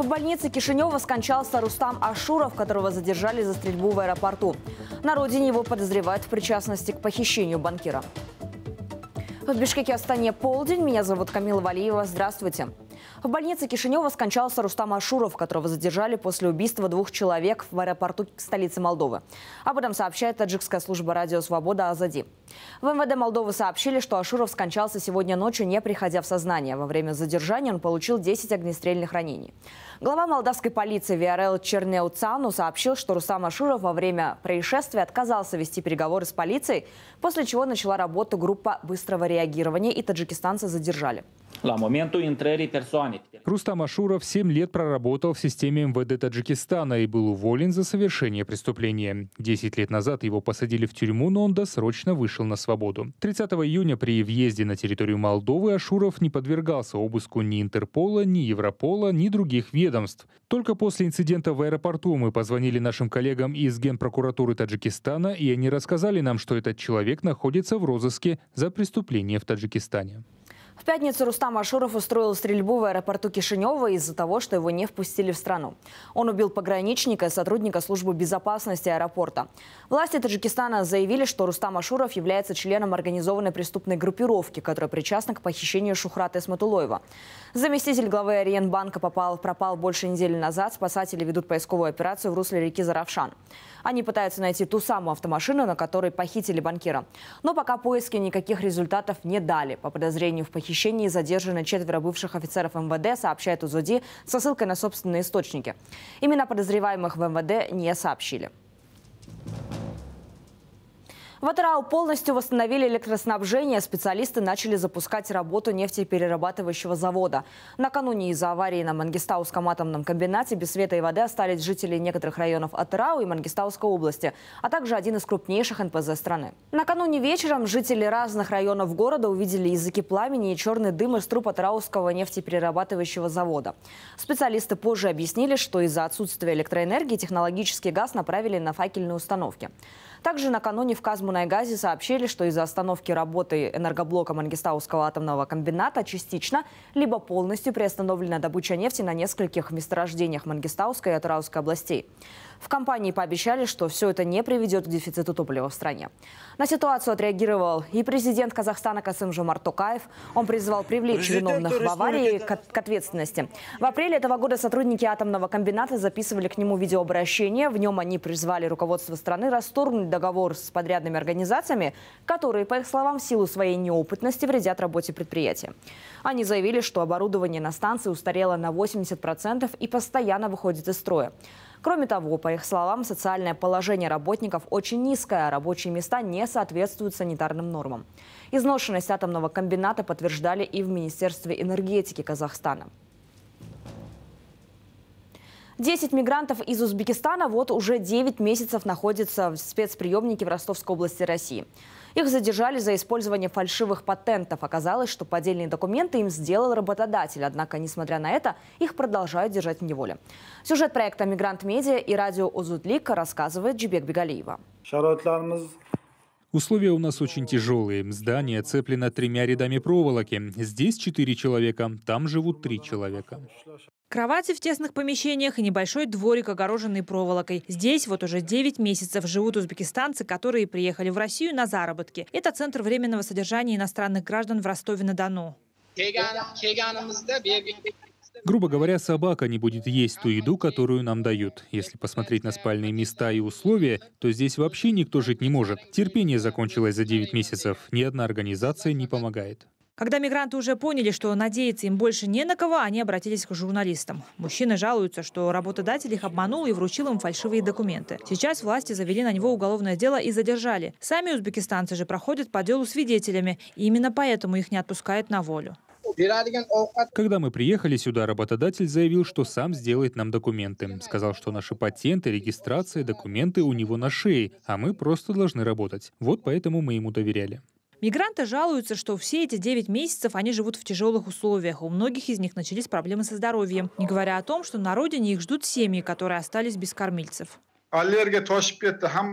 В больнице Кишинева скончался Рустам Ашуров, которого задержали за стрельбу в аэропорту. На родине его подозревают в причастности к похищению банкира. В Бишкеке Астане полдень. Меня зовут Камила Валиева. Здравствуйте. В больнице Кишинева скончался Рустам Ашуров, которого задержали после убийства двух человек в аэропорту столицы Молдовы. Об этом сообщает таджикская служба радио «Свобода» Азади. В МВД Молдовы сообщили, что Ашуров скончался сегодня ночью, не приходя в сознание. Во время задержания он получил 10 огнестрельных ранений. Глава молдавской полиции Виарел Чернеуцану сообщил, что Рустам Ашуров во время происшествия отказался вести переговоры с полицией, после чего начала работу группа быстрого реагирования и таджикистанца задержали. Рустам Ашуров 7 лет проработал в системе МВД Таджикистана и был уволен за совершение преступления. 10 лет назад его посадили в тюрьму, но он досрочно вышел на свободу. 30 июня при въезде на территорию Молдовы Ашуров не подвергался обыску ни Интерпола, ни Европола, ни других ведомств. Только после инцидента в аэропорту мы позвонили нашим коллегам из Генпрокуратуры Таджикистана, и они рассказали нам, что этот человек находится в розыске за преступление в Таджикистане. В пятницу Рустам Ашуров устроил стрельбу в аэропорту Кишинева из-за того, что его не впустили в страну. Он убил пограничника и сотрудника службы безопасности аэропорта. Власти Таджикистана заявили, что Рустам Ашуров является членом организованной преступной группировки, которая причастна к похищению Шухрата Исматулоева. Заместитель главы Ариенбанка попал, пропал больше недели назад. Спасатели ведут поисковую операцию в русле реки Заравшан. Они пытаются найти ту самую автомашину, на которой похитили банкира. Но пока поиски никаких результатов не дали. По подозрению в похищении похищении задержаны четверо бывших офицеров МВД, сообщает УЗОДИ со ссылкой на собственные источники. Имена подозреваемых в МВД не сообщили. В Атырау полностью восстановили электроснабжение. Специалисты начали запускать работу нефтеперерабатывающего завода. Накануне из-за аварии на Мангистауском атомном комбинате без света и воды остались жители некоторых районов Атырау и Мангистауской области, а также один из крупнейших НПЗ страны. Накануне вечером жители разных районов города увидели языки пламени и черный дым из труб Атырауского нефтеперерабатывающего завода. Специалисты позже объяснили, что из-за отсутствия электроэнергии технологический газ направили на факельные установки. Также накануне в Казму Мунайгазе сообщили, что из-за остановки работы энергоблока Мангистауского атомного комбината частично либо полностью приостановлена добыча нефти на нескольких месторождениях Мангистауской и Атырауской областей. В компании пообещали, что все это не приведет к дефициту топлива в стране. На ситуацию отреагировал и президент Казахстана Касым Жомар Токаев. Он призвал привлечь виновных в аварии к ответственности. В апреле этого года сотрудники атомного комбината записывали к нему видеообращение. В нем они призвали руководство страны расторгнуть договор с подрядными организациями, которые, по их словам, в силу своей неопытности вредят работе предприятия. Они заявили, что оборудование на станции устарело на 80% и постоянно выходит из строя. Кроме того, по их словам, социальное положение работников очень низкое, а рабочие места не соответствуют санитарным нормам. Изношенность атомного комбината подтверждали и в Министерстве энергетики Казахстана. 10 мигрантов из Узбекистана вот уже 9 месяцев находятся в спецприемнике в Ростовской области России. Их задержали за использование фальшивых патентов. Оказалось, что поддельные документы им сделал работодатель. Однако, несмотря на это, их продолжают держать в неволе. Сюжет проекта «Мигрант Медиа» и радио «Озудлик» рассказывает Джибек Бегалиева. Условия у нас очень тяжелые. Здание цеплено тремя рядами проволоки. Здесь четыре человека, там живут три человека. Кровати в тесных помещениях и небольшой дворик, огороженный проволокой. Здесь вот уже 9 месяцев живут узбекистанцы, которые приехали в Россию на заработки. Это центр временного содержания иностранных граждан в Ростове-на-Дону. Грубо говоря, собака не будет есть ту еду, которую нам дают. Если посмотреть на спальные места и условия, то здесь вообще никто жить не может. Терпение закончилось за 9 месяцев. Ни одна организация не помогает. Когда мигранты уже поняли, что надеяться им больше не на кого, они обратились к журналистам. Мужчины жалуются, что работодатель их обманул и вручил им фальшивые документы. Сейчас власти завели на него уголовное дело и задержали. Сами узбекистанцы же проходят по делу свидетелями, и именно поэтому их не отпускают на волю. Когда мы приехали сюда, работодатель заявил, что сам сделает нам документы. Сказал, что наши патенты, регистрация, документы у него на шее, а мы просто должны работать. Вот поэтому мы ему доверяли. Мигранты жалуются, что все эти 9 месяцев они живут в тяжелых условиях. У многих из них начались проблемы со здоровьем. Не говоря о том, что на родине их ждут семьи, которые остались без кормильцев. А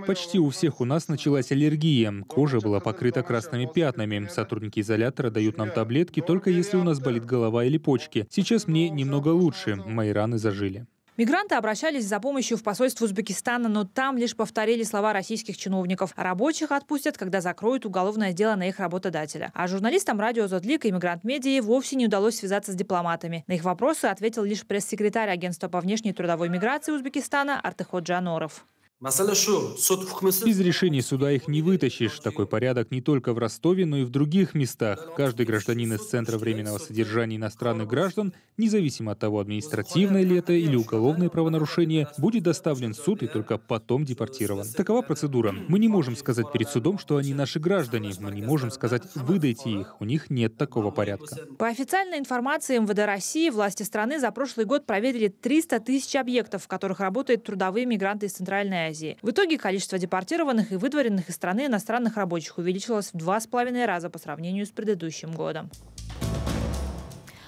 Почти у всех у нас началась аллергия. Кожа была покрыта красными пятнами. Сотрудники изолятора дают нам таблетки, только если у нас болит голова или почки. Сейчас мне немного лучше. Мои раны зажили. Мигранты обращались за помощью в посольство Узбекистана, но там лишь повторили слова российских чиновников. Рабочих отпустят, когда закроют уголовное дело на их работодателя. А журналистам радио «Зотлик» и мигрант-медии вовсе не удалось связаться с дипломатами. На их вопросы ответил лишь пресс-секретарь агентства по внешней трудовой миграции Узбекистана Артыхот Джаноров. Из решений суда их не вытащишь. Такой порядок не только в Ростове, но и в других местах. Каждый гражданин из Центра временного содержания иностранных граждан, независимо от того, административное ли это или уголовное правонарушение, будет доставлен в суд и только потом депортирован. Такова процедура. Мы не можем сказать перед судом, что они наши граждане. Мы не можем сказать «выдайте их». У них нет такого порядка. По официальной информации МВД России, власти страны за прошлый год проверили 300 тысяч объектов, в которых работают трудовые мигранты из Центральной Азии. В итоге количество депортированных и выдворенных из страны иностранных рабочих увеличилось в два с половиной раза по сравнению с предыдущим годом.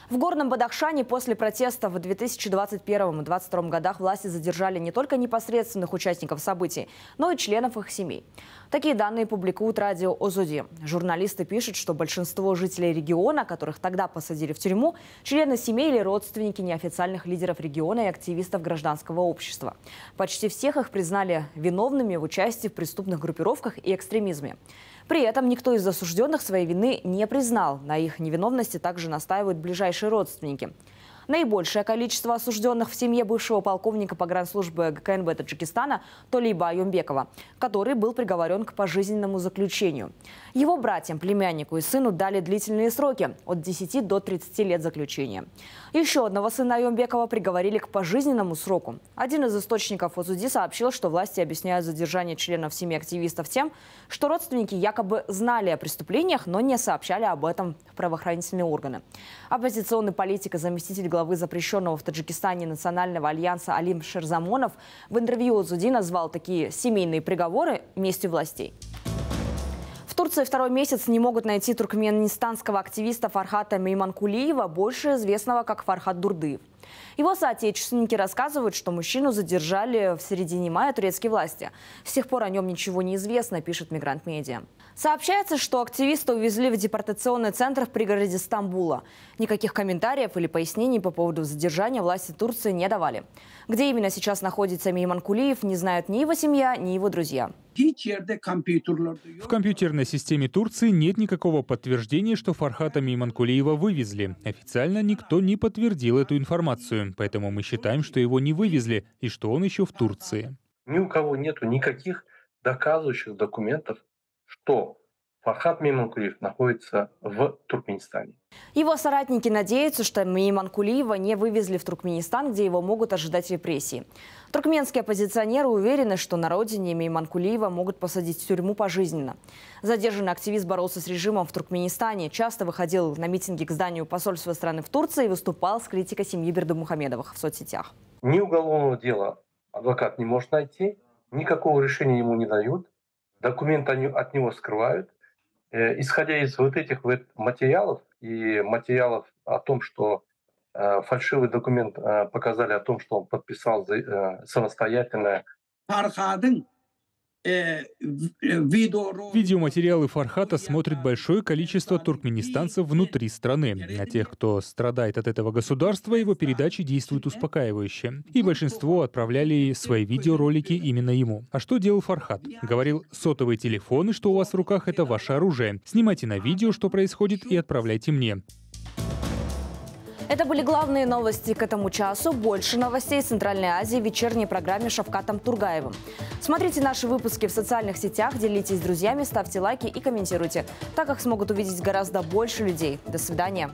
В Горном Бадахшане после протестов в 2021-2022 годах власти задержали не только непосредственных участников событий, но и членов их семей. Такие данные публикуют радио «Озуди». Журналисты пишут, что большинство жителей региона, которых тогда посадили в тюрьму, члены семей или родственники неофициальных лидеров региона и активистов гражданского общества. Почти всех их признали виновными в участии в преступных группировках и экстремизме. При этом никто из осужденных своей вины не признал. На их невиновности также настаивают ближайшие ближайшие родственники. Наибольшее количество осужденных в семье бывшего полковника погранслужбы ГКНБ Таджикистана Толиба Юмбекова, который был приговорен к пожизненному заключению. Его братьям, племяннику и сыну дали длительные сроки – от 10 до 30 лет заключения. Еще одного сына Юмбекова приговорили к пожизненному сроку. Один из источников ОСУДИ сообщил, что власти объясняют задержание членов семьи активистов тем, что родственники якобы знали о преступлениях, но не сообщали об этом правоохранительные органы. Оппозиционный политик и заместитель главы главы запрещенного в Таджикистане Национального альянса Алим Шерзамонов в интервью Зуди назвал такие семейные приговоры местью властей. В Турции второй месяц не могут найти туркменистанского активиста Фархата Мейманкулиева, больше известного как Фархат Дурдыев. Его соотечественники рассказывают, что мужчину задержали в середине мая турецкие власти. С тех пор о нем ничего не известно, пишет Мигрант Медиа. Сообщается, что активиста увезли в депортационный центр в пригороде Стамбула. Никаких комментариев или пояснений по поводу задержания власти Турции не давали. Где именно сейчас находится Мейман Кулиев, не знают ни его семья, ни его друзья. В компьютерной системе Турции нет никакого подтверждения, что Фархата Мейманкулиева вывезли. Официально никто не подтвердил эту информацию, поэтому мы считаем, что его не вывезли и что он еще в Турции. Ни у кого нет никаких доказывающих документов что Фархат Миманкулиев находится в Туркменистане. Его соратники надеются, что Миманкулиева не вывезли в Туркменистан, где его могут ожидать репрессии. Туркменские оппозиционеры уверены, что на родине Миманкулиева могут посадить в тюрьму пожизненно. Задержанный активист боролся с режимом в Туркменистане, часто выходил на митинги к зданию посольства страны в Турции и выступал с критикой семьи Бердумухамедовых в соцсетях. Ни уголовного дела адвокат не может найти, никакого решения ему не дают документ они от него скрывают. Э, исходя из вот этих вот материалов и материалов о том, что э, фальшивый документ э, показали о том, что он подписал самостоятельное Э, э, Видеоматериалы Фархата смотрит большое количество туркменистанцев внутри страны. На тех, кто страдает от этого государства, его передачи действуют успокаивающе. И большинство отправляли свои видеоролики именно ему. А что делал Фархат? Говорил, сотовые телефоны, что у вас в руках, это ваше оружие. Снимайте на видео, что происходит, и отправляйте мне. Это были главные новости к этому часу. Больше новостей Центральной Азии в вечерней программе Шавкатом Тургаевым. Смотрите наши выпуски в социальных сетях, делитесь с друзьями, ставьте лайки и комментируйте. Так их смогут увидеть гораздо больше людей. До свидания.